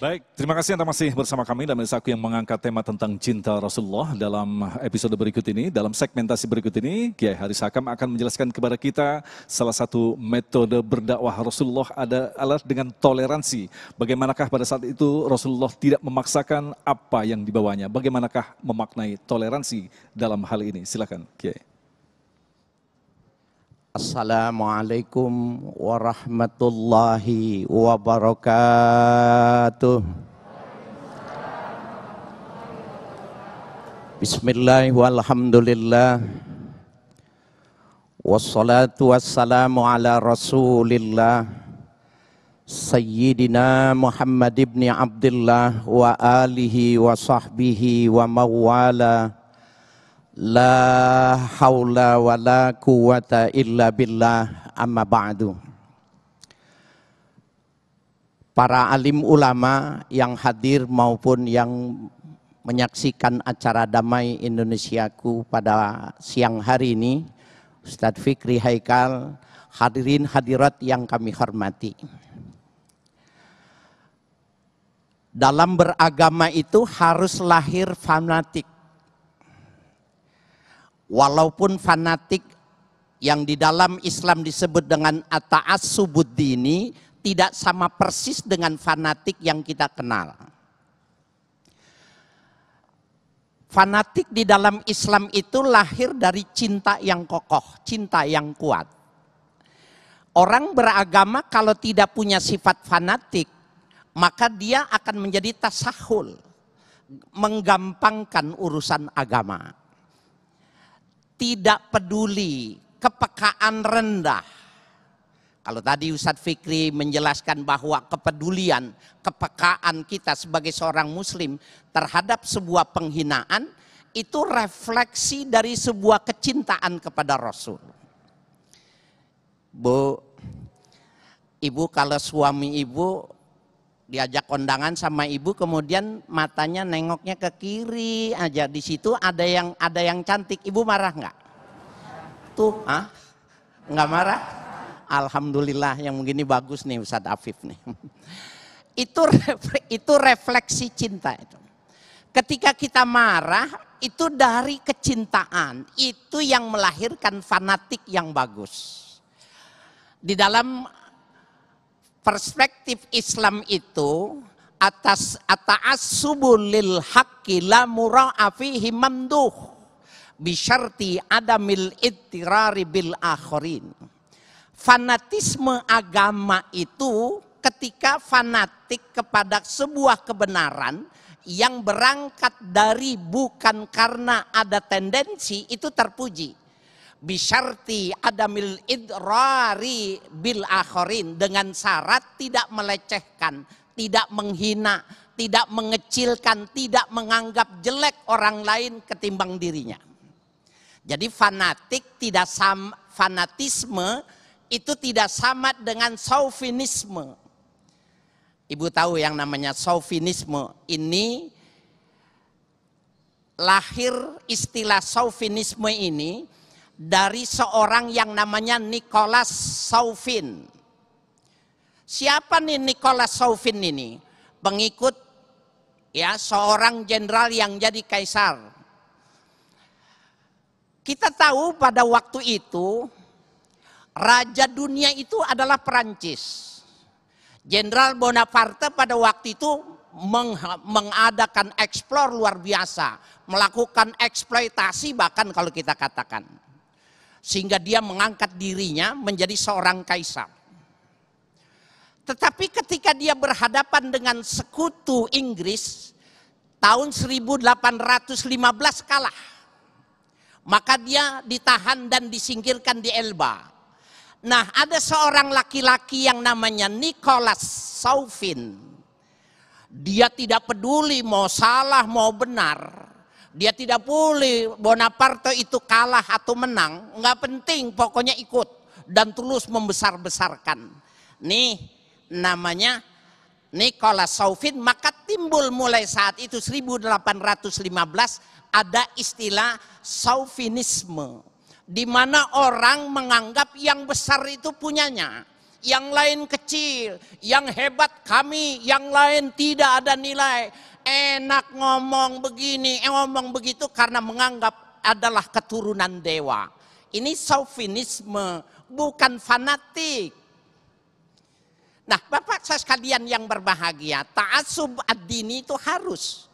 Baik, terima kasih Anda masih bersama kami dan aku yang mengangkat tema tentang cinta Rasulullah dalam episode berikut ini, dalam segmentasi berikut ini, Kiai Haris Hakam akan menjelaskan kepada kita salah satu metode berdakwah Rasulullah adalah dengan toleransi. Bagaimanakah pada saat itu Rasulullah tidak memaksakan apa yang dibawanya? Bagaimanakah memaknai toleransi dalam hal ini? Silakan, Kiai. Assalamualaikum warahmatullahi wabarakatuh. Bismillah walhamdulillah. Wassalatu wassalamu ala rasulillah. Sayyidina Muhammad ibn Abdullah wa alihi wa sahbihi wa mawala. La haula wa la quwata illa billah amma ba'du. Para alim ulama yang hadir maupun yang menyaksikan acara damai Indonesiaku pada siang hari ini, Ustadz Fikri Haikal, hadirin hadirat yang kami hormati. Dalam beragama itu harus lahir fanatik walaupun fanatik yang di dalam Islam disebut dengan ini tidak sama persis dengan fanatik yang kita kenal. Fanatik di dalam Islam itu lahir dari cinta yang kokoh, cinta yang kuat. Orang beragama kalau tidak punya sifat fanatik, maka dia akan menjadi tasahul, menggampangkan urusan agama tidak peduli, kepekaan rendah. Kalau tadi Ustadz Fikri menjelaskan bahwa kepedulian, kepekaan kita sebagai seorang muslim terhadap sebuah penghinaan itu refleksi dari sebuah kecintaan kepada Rasul. Bu, ibu kalau suami ibu diajak kondangan sama ibu kemudian matanya nengoknya ke kiri aja di situ ada yang ada yang cantik ibu marah nggak tuh ah nggak marah alhamdulillah yang begini bagus nih Ustadz Afif nih itu itu refleksi cinta itu ketika kita marah itu dari kecintaan itu yang melahirkan fanatik yang bagus di dalam perspektif Islam itu atas lil haqqi la mura'a fihi mamduh bisyarti adamil ittirari bil akhirin. Fanatisme agama itu ketika fanatik kepada sebuah kebenaran yang berangkat dari bukan karena ada tendensi itu terpuji bisyarti adamil idrari bil akhorin dengan syarat tidak melecehkan, tidak menghina, tidak mengecilkan, tidak menganggap jelek orang lain ketimbang dirinya. Jadi fanatik tidak sama, fanatisme itu tidak sama dengan sauvinisme. Ibu tahu yang namanya sauvinisme ini lahir istilah sauvinisme ini dari seorang yang namanya Nicholas Saufin. Siapa nih Nicholas Saufin ini? Pengikut ya seorang jenderal yang jadi kaisar. Kita tahu pada waktu itu raja dunia itu adalah Perancis. Jenderal Bonaparte pada waktu itu meng mengadakan eksplor luar biasa, melakukan eksploitasi bahkan kalau kita katakan sehingga dia mengangkat dirinya menjadi seorang kaisar. Tetapi ketika dia berhadapan dengan sekutu Inggris tahun 1815 kalah. Maka dia ditahan dan disingkirkan di Elba. Nah, ada seorang laki-laki yang namanya Nicholas Saufin. Dia tidak peduli mau salah mau benar. Dia tidak pulih. Bonaparte itu kalah atau menang, nggak penting, pokoknya ikut dan terus membesar-besarkan. Nih namanya Nikola Saufin, maka timbul mulai saat itu 1815 ada istilah Saufinisme. Di mana orang menganggap yang besar itu punyanya yang lain kecil, yang hebat kami, yang lain tidak ada nilai. Enak ngomong begini, eh, ngomong begitu karena menganggap adalah keturunan dewa. Ini sofinisme, bukan fanatik. Nah, Bapak saya sekalian yang berbahagia, ta'asub ad-dini itu harus.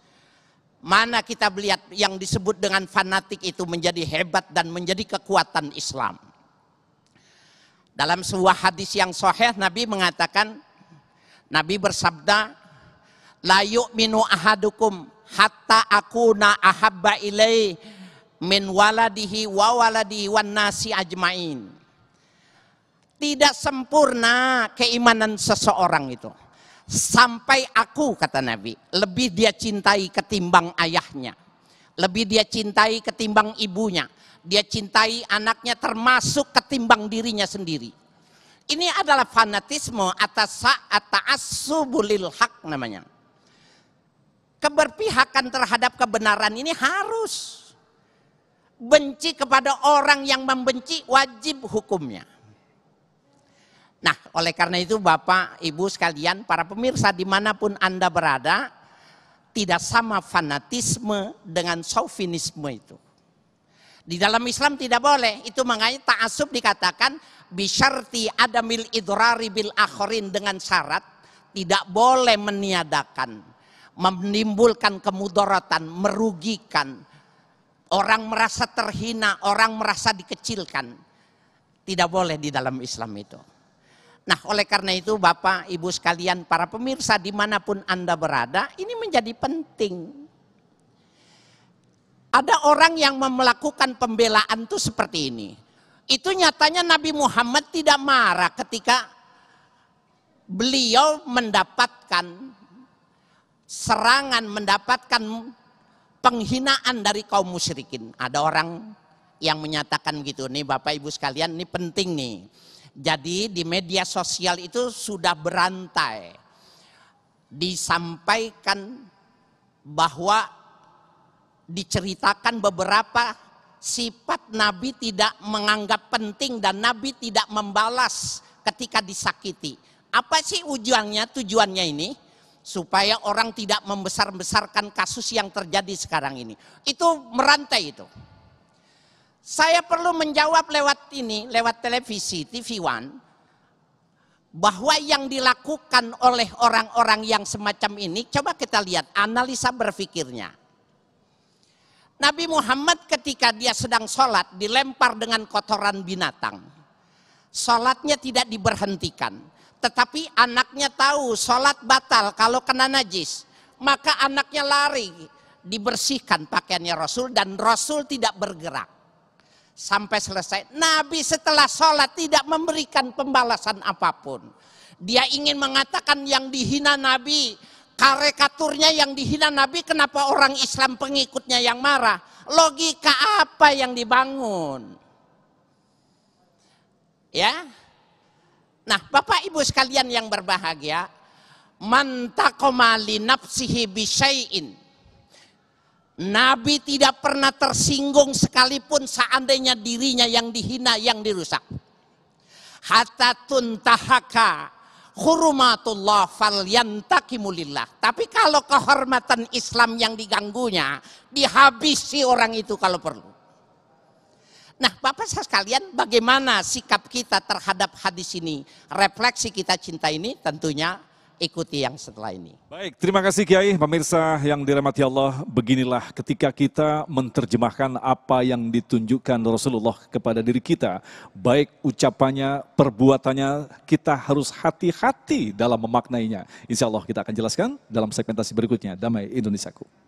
Mana kita melihat yang disebut dengan fanatik itu menjadi hebat dan menjadi kekuatan Islam. Dalam sebuah hadis yang sahih Nabi mengatakan Nabi bersabda la yu'minu ahadukum hatta akuna ahabba ilai min waladihi wa waladihi wan nasi ajmain. Tidak sempurna keimanan seseorang itu. Sampai aku kata Nabi, lebih dia cintai ketimbang ayahnya. Lebih dia cintai ketimbang ibunya dia cintai anaknya termasuk ketimbang dirinya sendiri. Ini adalah fanatisme atas saat ta'assubulil hak namanya. Keberpihakan terhadap kebenaran ini harus. Benci kepada orang yang membenci wajib hukumnya. Nah oleh karena itu Bapak, Ibu sekalian, para pemirsa dimanapun Anda berada, tidak sama fanatisme dengan sovinisme itu. Di dalam Islam tidak boleh. Itu makanya ta'asub dikatakan bisyarti adamil idrari bil akhirin dengan syarat tidak boleh meniadakan, menimbulkan kemudorotan, merugikan. Orang merasa terhina, orang merasa dikecilkan. Tidak boleh di dalam Islam itu. Nah oleh karena itu Bapak, Ibu sekalian, para pemirsa dimanapun Anda berada, ini menjadi penting ada orang yang melakukan pembelaan tuh seperti ini. Itu nyatanya Nabi Muhammad tidak marah ketika beliau mendapatkan serangan, mendapatkan penghinaan dari kaum musyrikin. Ada orang yang menyatakan gitu. Nih Bapak Ibu sekalian, ini penting nih. Jadi di media sosial itu sudah berantai disampaikan bahwa diceritakan beberapa sifat Nabi tidak menganggap penting dan Nabi tidak membalas ketika disakiti. Apa sih ujuannya, tujuannya ini? Supaya orang tidak membesar-besarkan kasus yang terjadi sekarang ini. Itu merantai itu. Saya perlu menjawab lewat ini, lewat televisi, TV One. Bahwa yang dilakukan oleh orang-orang yang semacam ini, coba kita lihat analisa berpikirnya Nabi Muhammad ketika dia sedang sholat dilempar dengan kotoran binatang. Sholatnya tidak diberhentikan. Tetapi anaknya tahu sholat batal kalau kena najis. Maka anaknya lari dibersihkan pakaiannya Rasul dan Rasul tidak bergerak. Sampai selesai. Nabi setelah sholat tidak memberikan pembalasan apapun. Dia ingin mengatakan yang dihina Nabi karikaturnya yang dihina Nabi, kenapa orang Islam pengikutnya yang marah? Logika apa yang dibangun? Ya. Nah, Bapak Ibu sekalian yang berbahagia, mantakomali nafsihi bisayin. Nabi tidak pernah tersinggung sekalipun seandainya dirinya yang dihina, yang dirusak. Hatta tuntahaka hurumatullah falyantakimulillah. Tapi kalau kehormatan Islam yang diganggunya, dihabisi orang itu kalau perlu. Nah Bapak saya sekalian bagaimana sikap kita terhadap hadis ini? Refleksi kita cinta ini tentunya ikuti yang setelah ini. Baik, terima kasih Kiai, pemirsa yang dirahmati Allah. Beginilah ketika kita menerjemahkan apa yang ditunjukkan Rasulullah kepada diri kita, baik ucapannya, perbuatannya, kita harus hati-hati dalam memaknainya. Insya Allah kita akan jelaskan dalam segmentasi berikutnya, Damai Indonesiaku.